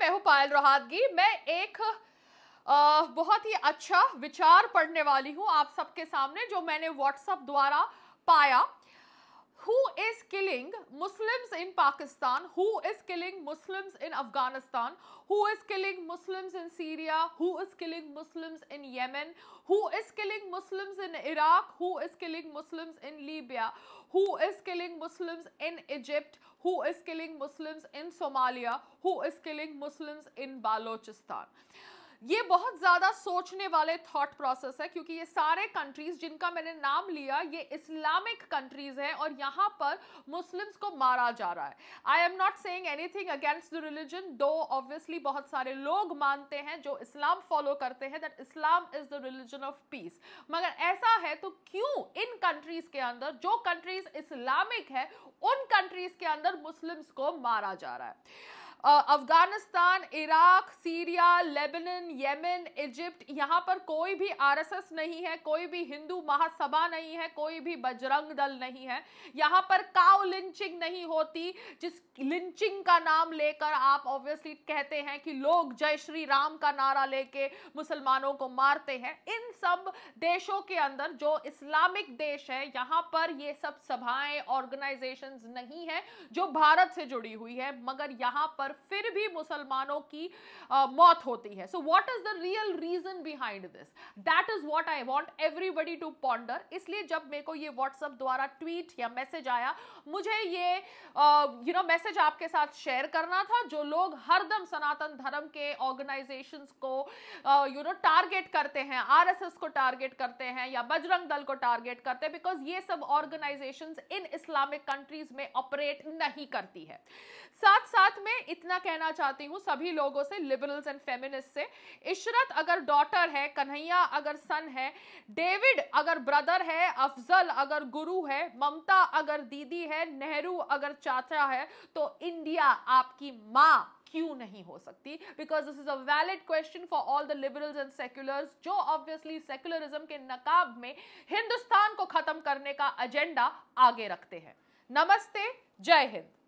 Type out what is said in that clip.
मैं हूं पायल रोहातगी मैं एक आ, बहुत ही अच्छा विचार पढ़ने वाली हूं आप सबके सामने जो मैंने व्हाट्सअप द्वारा पाया who is killing Muslims in Pakistan, who is killing Muslims in Afghanistan, who is killing Muslims in Syria, who is killing Muslims in Yemen, who is killing Muslims in Iraq, who is killing Muslims in Libya, who is killing Muslims in Egypt, who is killing Muslims in Somalia, who is killing Muslims in Balochistan. ये बहुत ज़्यादा सोचने वाले thought process है क्योंकि ये सारे countries जिनका मैंने नाम लिया ये इस्लामिक कंट्रीज़ हैं और यहाँ पर मुस्लिम्स को मारा जा रहा है I am not saying anything against the religion though obviously बहुत सारे लोग मानते हैं जो इस्लाम फॉलो करते हैं that Islam is the religion of peace मगर ऐसा है तो क्यों इन कंट्रीज़ के अंदर जो कंट्रीज़ इस्लामिक है उन कंट्रीज़ के अंदर मुस्लिम्स को मारा जा रहा है Afghanistan Iraq Syria Lebanon Yemen Egypt यहाँ पर कोई भी आरएसएस नहीं है कोई भी हिंदू महासभा नहीं है कोई भी बजरंग दल नहीं है यहाँ पर काउ लिंचिंग नहीं होती जिस लिंचिंग का नाम लेकर आप ऑब्वियसली कहते हैं कि लोग जय श्री राम का नारा लेके मुसलमानों को मारते हैं इन सब देशों के अंदर जो इस्लामिक देश है यहाँ पर ये सब सभाएं ऑर्गेनाइजेशन नहीं है जो भारत से जुड़ी हुई है मगर यहाँ पर पर फिर भी मुसलमानों की आ, मौत होती है so what is the real reason behind this that is what I want everybody to ponder इसलिए जब मेरे को ये व्हाट्सअप द्वारा ट्वीट या मैसेज आया मुझे ये यू नो मैसेज आपके साथ शेयर करना था जो लोग हरदम सनातन धर्म के ऑर्गेनाइजेशन को यू नो टारगेट करते हैं आर को टारगेट करते हैं या बजरंग दल को टारगेट करते हैं बिकॉज ये सब ऑर्गेनाइजेशन इन इस्लामिक कंट्रीज में ऑपरेट नहीं करती है साथ साथ में इतना कहना चाहती हूँ सभी लोगों से लिबरल्स एंड फेमिनिस्ट से इशरत अगर डॉटर है कन्हैया अगर सन है डेविड अगर ब्रदर है अफजल अगर गुरु है ममता अगर दीदी है नेहरू अगर चाचा है तो इंडिया आपकी माँ क्यों नहीं हो सकती because this is a valid question for all the liberals and seculars जो ऑब्वियसली सेक्युलरिज्म के नकाब में हिंदुस्तान को खत्म करने का एजेंडा आगे रखते हैं नमस्ते जय हिंद